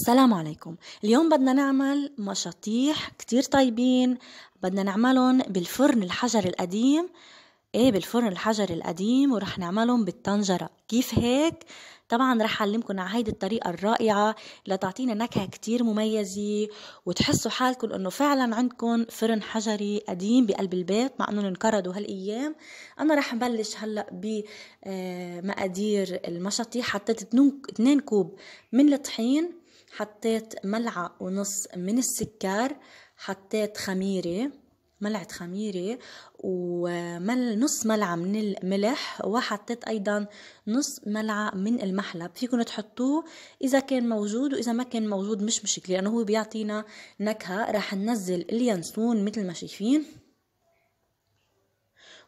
السلام عليكم اليوم بدنا نعمل مشاطيح كتير طيبين بدنا نعملهم بالفرن الحجر القديم ايه بالفرن الحجر القديم ورح نعملهم بالطنجرة كيف هيك؟ طبعا رح أعلمكم على هيدي الطريقة الرائعة لتعطينا نكهة كتير مميزة وتحسوا حالكم إنه فعلا عندكم فرن حجري قديم بقلب البيت مع انه انكردوا هالأيام أنا رح نبلش هلأ بمقادير آه، المشطي حطيت 2 كوب من الطحين حطيت ملعقة ونص من السكر حطيت خميرة ملعقة خميرة ومل نص ملعقة من الملح وحطيت أيضا نص ملعقة من المحلب فيكم تحطوه إذا كان موجود وإذا ما كان موجود مش مشكلة لأنه هو بيعطينا نكهة رح ننزل اليانسون مثل ما شايفين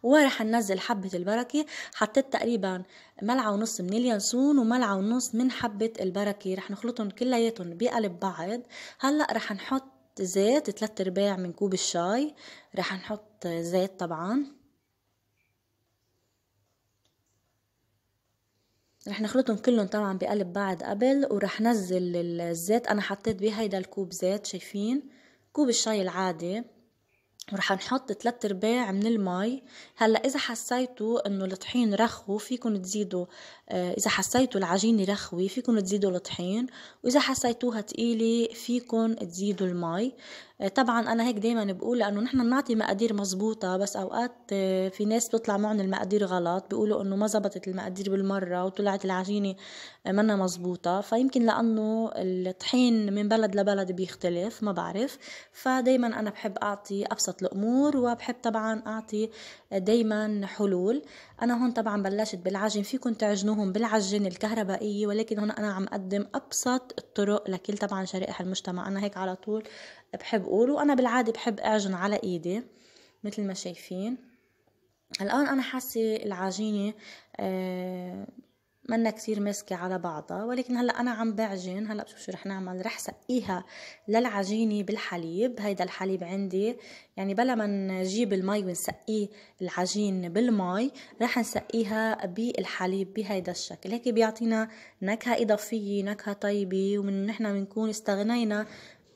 وراح ننزل حبة البركة حطيت تقريبا ملعقة ونص من اليانسون وملعقة ونص من حبة البركة رح نخلطهم كلياتهم بقلب بعض هلأ رح نحط زيت ثلاث ارباع من كوب الشاي رح نحط زيت طبعا رح نخلطهم كلهم طبعا بقلب بعض قبل ورح نزل الزيت انا حطيت بهيدا الكوب زيت شايفين كوب الشاي العادي ورح نحط تلات ارباع من المي هلا اذا حسيتوا انه الطحين رخو فيكم تزيدوا آه، اذا حسيتوا العجينه رخوه فيكم تزيدوا الطحين واذا حسيتوها تقيله فيكم تزيدوا المي طبعا انا هيك دايما بقول لانه نحن بنعطي مقادير مزبوطة بس اوقات آه، في ناس بتطلع معهم المقادير غلط بيقولوا انه ما زبطت المقادير بالمرة وطلعت العجينة آه، منا مزبوطة فيمكن لانه الطحين من بلد لبلد بيختلف ما بعرف فدايما انا بحب اعطي ابسط الامور وبحب طبعا اعطي دايما حلول انا هون طبعا بلشت بالعجن فيكم تعجنوهم بالعجن الكهربائيه ولكن هون انا عم اقدم ابسط الطرق لكل طبعا شرائح المجتمع انا هيك على طول بحب اقول وانا بالعاده بحب اعجن على ايدي مثل ما شايفين الان انا حاسه العجينه آه منا كتير ماسكة على بعضها ولكن هلا أنا عم بعجن هلا بشوف شو رح نعمل رح سقيها للعجينة بالحليب هيدا الحليب عندي يعني بلا ما نجيب المي ونسقيه العجين بالمي رح نسقيها بالحليب بهيدا الشكل هيك بيعطينا نكهة إضافية نكهة طيبة ومن نحنا بنكون استغنينا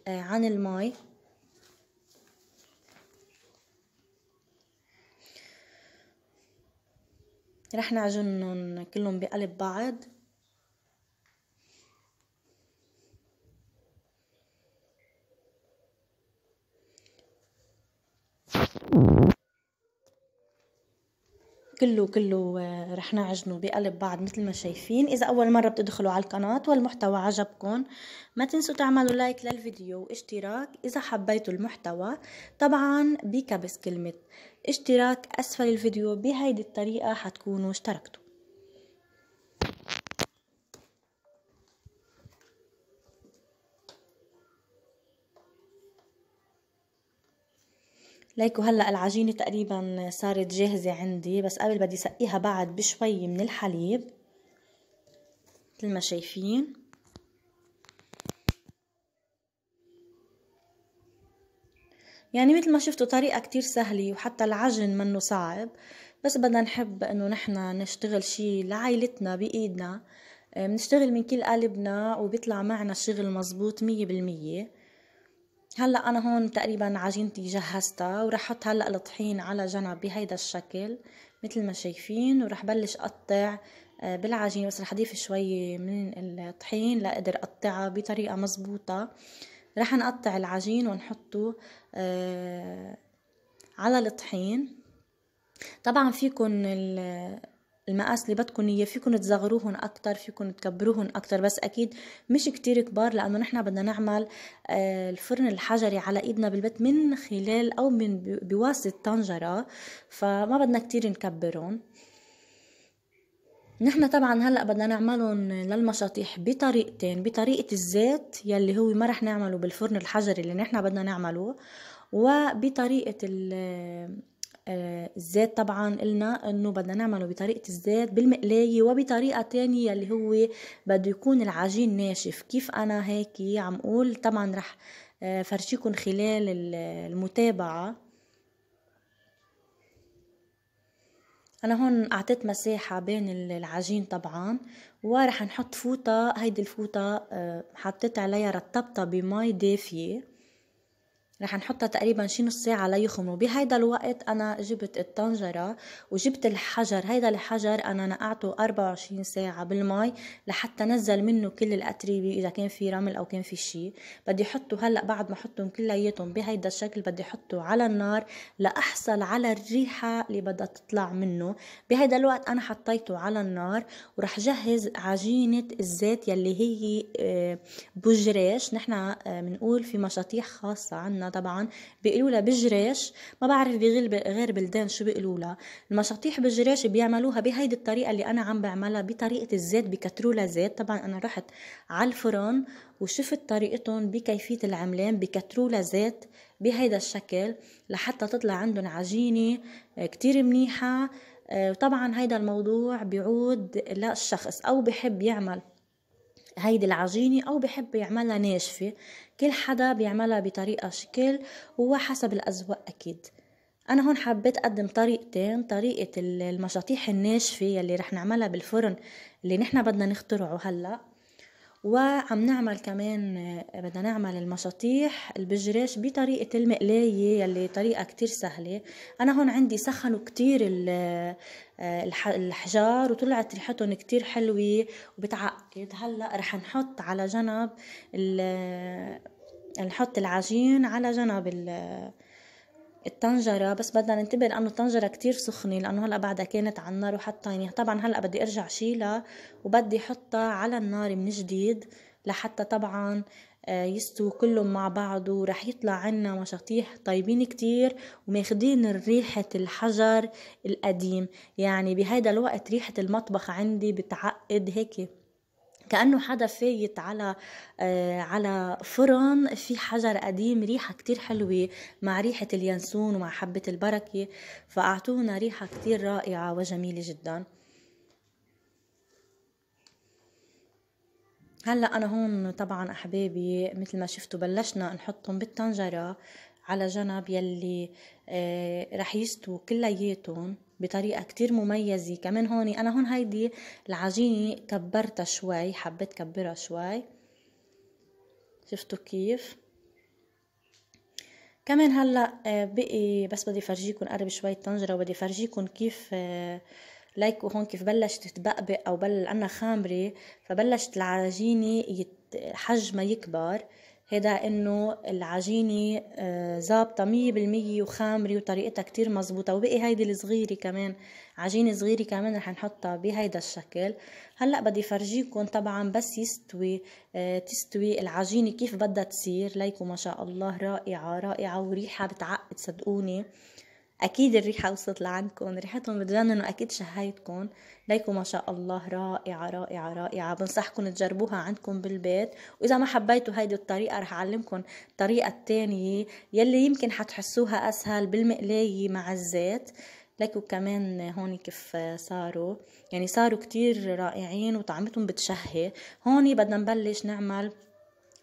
آه، عن المي رح نعجنهم كلهم بقلب بعض كله كله آه، رح نعجنه بقلب بعض مثل ما شايفين إذا أول مرة بتدخلوا على القناة والمحتوى عجبكم ما تنسوا تعملوا لايك للفيديو واشتراك إذا حبيتوا المحتوى طبعا بكبس كلمة اشتراك أسفل الفيديو بهيدي الطريقة حتكونوا اشتركتوا ليكو هلا العجينه تقريبا صارت جاهزه عندي بس قبل بدي سقيها بعد بشوي من الحليب مثل ما شايفين يعني مثل ما شفتوا طريقة كتير سهلة وحتى العجن منه صعب بس بدنا نحب انه نحنا نشتغل شي لعائلتنا بايدنا آه، بنشتغل من كل قلبنا وبيطلع معنا شغل مزبوط مية بالمية هلا انا هون تقريبا عجينتي جهزتها وراح احط هلا الطحين على جنب بهيدا الشكل مثل ما شايفين وراح بلش اقطع آه، بالعجينه بس راح اضيف شوي من الطحين لاقدر اقطعها بطريقه مزبوطه راح نقطع العجين ونحطه آه، على الطحين طبعا فيكن المقاس اللي بدكم اياه فيكم تصغروهن اكتر فيكم تكبروهن اكتر بس اكيد مش كتير كبار لانه نحن بدنا نعمل آه، الفرن الحجري على ايدنا بالبيت من خلال او من بواسطه طنجره فما بدنا كتير نكبرهم نحن طبعا هلا بدنا نعملهم للمشاطيح بطريقتين بطريقه الزيت يلي هو ما رح نعمله بالفرن الحجري اللي نحن بدنا نعمله وبطريقه آه، الزيت طبعا قلنا انه بدنا نعمله بطريقة الزيت بالمقلاية وبطريقة تانية اللي هو بده يكون العجين ناشف كيف انا هيك عم اقول طبعا رح آه، فرشيكم خلال المتابعة انا هون اعطيت مساحة بين العجين طبعا ورح نحط فوطة هيدي الفوطة آه، حطيت عليها رطبتها بمي دافية رح نحطها تقريبا شي نص ساعة ليخمروا بهيدا الوقت أنا جبت الطنجرة وجبت الحجر هيدا الحجر أنا نقعته 24 ساعة بالمي لحتى نزل منه كل الأتربة إذا كان في رمل أو كان في شي بدي أحطه هلأ بعد ما أحطهم كلياتهم بهيدا الشكل بدي أحطه على النار لأحصل على الريحة اللي بدها تطلع منه بهيدا الوقت أنا حطيته على النار ورح جهز عجينة الزيت يلي هي آه، بجريش نحن بنقول آه، في مشاطيح خاصة عنا طبعا بيقولوا لها بالجريش ما بعرف بغير بلدان شو بيقولوا لها المشاطيح بالجريش بيعملوها بهيدي الطريقه اللي انا عم بعملها بطريقه الزيت بكتروا لها زيت طبعا انا رحت على الفرن وشفت طريقتهم بكيفيه العملان بكتروا لها زيت بهيدا الشكل لحتى تطلع عندهم عجينه آه، كتير منيحه آه، وطبعا هيدا الموضوع بيعود للشخص او بحب يعمل هيدي العجينة أو بحب يعملها ناشفة كل حدا بيعملها بطريقة شكل وحسب الأذواق أكيد أنا هون حبيت أقدم طريقتين طريقة المشاطيح الناشفة يلي رح نعملها بالفرن اللي نحنا بدنا نخترعه هلأ وعم نعمل كمان بدنا نعمل المشاطيح البجريش بطريقة المقلاية يلي طريقة كتير سهلة أنا هون عندي سخنوا كتير الحجار وطلعت ريحتهم كتير حلوة وبتعقد هلأ رح نحط على جنب نحط العجين على جنب الطنجرة بس بدنا ننتبه لأنه الطنجرة كتير سخنة لأنه هلأ بعدها كانت على النار وحطيناها يعني. طبعا هلأ بدي أرجع شيلها وبدي حطها على النار من جديد لحتى طبعا آه، يستووا كلهم مع بعض ورح يطلع عنا مشاطيح طيبين كتير وماخدين ريحة الحجر القديم يعني بهيدا الوقت ريحة المطبخ عندي بتعقد هيك كانه حدا فايت على آه على فرن في حجر قديم ريحه كتير حلوه مع ريحه اليانسون ومع حبه البركه فاعطونا ريحه كتير رائعه وجميله جدا هلا انا هون طبعا احبابي مثل ما شفتوا بلشنا نحطهم بالطنجره على جنب يلي آه رح يستووا كلياتهم بطريقة كتير مميزة كمان هون أنا هون هيدي العجينة كبرتها شوي حبيت كبرها شوي شفتوا كيف كمان هلا آه، بقي بس بدي فرجيكم قرب شوي الطنجرة وبدي فرجيكم كيف آه، ليكوا هون كيف بلشت تبقبق او بل انا خامرة فبلشت العجينة حجمها يكبر هذا انه العجينة زابطة آه، مية بالمية وخامرة وطريقتها كتير مزبوطة وبقي هيدي الصغيرة كمان عجينة صغيرة كمان رح نحطها بهيدا الشكل هلأ بدي فرجيكم طبعا بس يستوي آه، تستوي العجينة كيف بدها تصير ليكو ما شاء الله رائعة رائعة وريحة بتعقد صدقوني اكيد الريحه وصلت لعندكم ريحتهم بتجنن واكيد شهيتكم ليكو ما شاء الله رائعه رائعه رائعه بنصحكم تجربوها عندكم بالبيت واذا ما حبيتوا هيدي الطريقه رح اعلمكم الطريقه الثانيه يلي يمكن حتحسوها اسهل بالمقلايه مع الزيت ليكو كمان هون كيف صاروا يعني صاروا كتير رائعين وطعمتهم بتشهي هون بدنا نبلش نعمل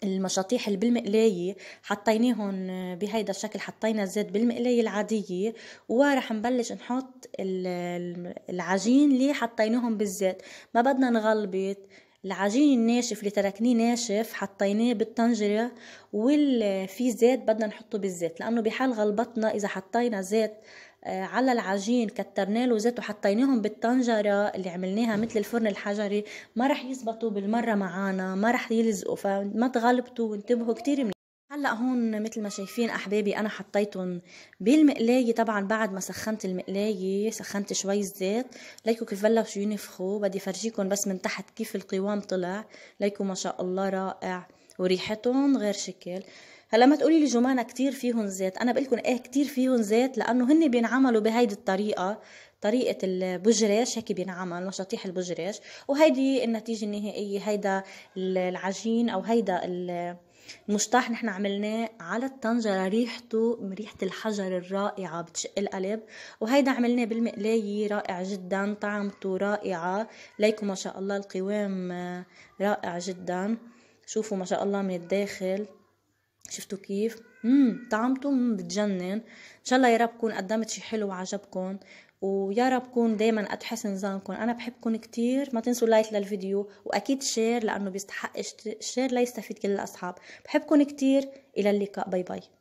المشاطيح اللي بالمقلاية حطيناهم بهيدا الشكل حطينا الزيت بالمقلاية العادية ورح نبلش نحط العجين اللي حطيناهم بالزيت ما بدنا نغلبط العجين الناشف اللي تركناه ناشف حطيناه بالطنجرة واللي فيه زيت بدنا نحطه بالزيت لأنه بحال غلبطنا إذا حطينا زيت آه، على العجين كترنا له زيت وحطيناهم بالطنجره اللي عملناها مثل الفرن الحجري ما رح يزبطوا بالمره معانا ما رح يلزقوا فما تغلبطوا وانتبهوا كتير من هلا هون مثل ما شايفين احبابي انا حطيتهم بالمقلايه طبعا بعد ما سخنت المقلايه سخنت شوي الزيت ليكو كيف بلشوا ينفخوا بدي فرجيكم بس من تحت كيف القوام طلع ليكو ما شاء الله رائع وريحتهم غير شكل هلا ما تقولي لي جمانة كتير فيهم زيت انا بقول لكم ايه كتير فيهم زيت لانه هن بينعملوا بهيدي الطريقه طريقة البجريش هيك بينعمل مشاطيح البجريش وهيدي النتيجة النهائية هيدا العجين أو هيدا المشطاح نحن عملناه على الطنجرة ريحته ريحة الحجر الرائعة بتشق القلب وهيدا عملناه بالمقلاية رائع جدا طعمته رائعة ليكم ما شاء الله القوام آه، رائع جدا شوفوا ما شاء الله من الداخل شفتوا كيف امم طعمته بتجنن ان شاء الله يا رب كون قدمت شي حلو وعجبكم ويا رب كون دايما قد حسن ظنكم انا بحبكم كتير ما تنسوا لايك للفيديو واكيد شير لانه بيستحق الشير ليستفيد كل الاصحاب بحبكم كتير الى اللقاء باي باي